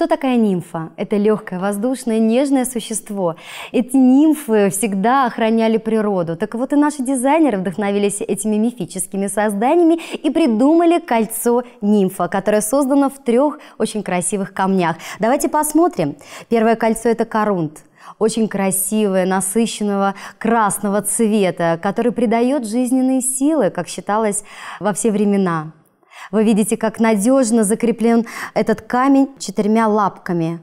Кто такая нимфа? Это легкое, воздушное, нежное существо. Эти нимфы всегда охраняли природу. Так вот и наши дизайнеры вдохновились этими мифическими созданиями и придумали кольцо нимфа, которое создано в трех очень красивых камнях. Давайте посмотрим. Первое кольцо – это корунд, очень красивое, насыщенного красного цвета, который придает жизненные силы, как считалось во все времена. Вы видите, как надежно закреплен этот камень четырьмя лапками.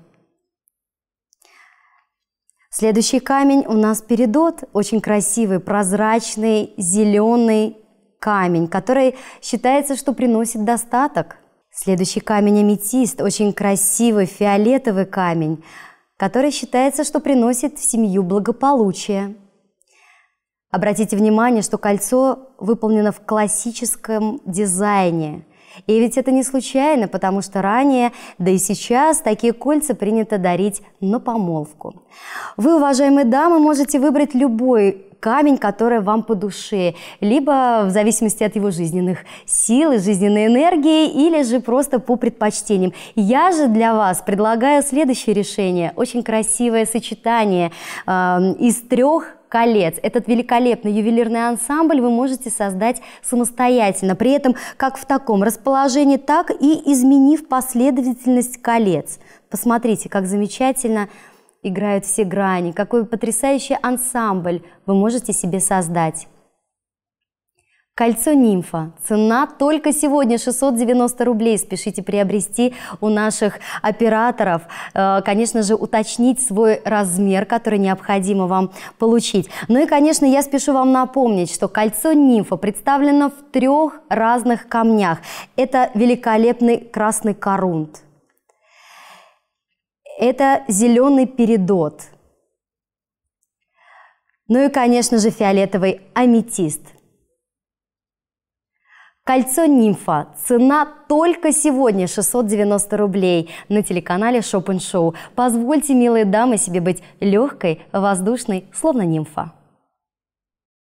Следующий камень у нас передот, очень красивый, прозрачный, зеленый камень, который считается, что приносит достаток. Следующий камень аметист, очень красивый фиолетовый камень, который считается, что приносит в семью благополучие. Обратите внимание, что кольцо выполнено в классическом дизайне – и ведь это не случайно, потому что ранее, да и сейчас, такие кольца принято дарить на помолвку. Вы, уважаемые дамы, можете выбрать любой камень, который вам по душе, либо в зависимости от его жизненных сил и жизненной энергии, или же просто по предпочтениям. Я же для вас предлагаю следующее решение, очень красивое сочетание э, из трех колец. Этот великолепный ювелирный ансамбль вы можете создать самостоятельно, при этом как в таком расположении, так и изменив последовательность колец. Посмотрите, как замечательно играют все грани, какой потрясающий ансамбль вы можете себе создать. Кольцо нимфа. Цена только сегодня 690 рублей. Спешите приобрести у наших операторов. Э, конечно же, уточнить свой размер, который необходимо вам получить. Ну и, конечно, я спешу вам напомнить, что кольцо нимфа представлено в трех разных камнях. Это великолепный красный корунд – это зеленый передот. Ну и, конечно же, фиолетовый аметист. Кольцо «Нимфа». Цена только сегодня 690 рублей на телеканале Шопен Шоу. Позвольте, милые дамы, себе быть легкой, воздушной, словно нимфа.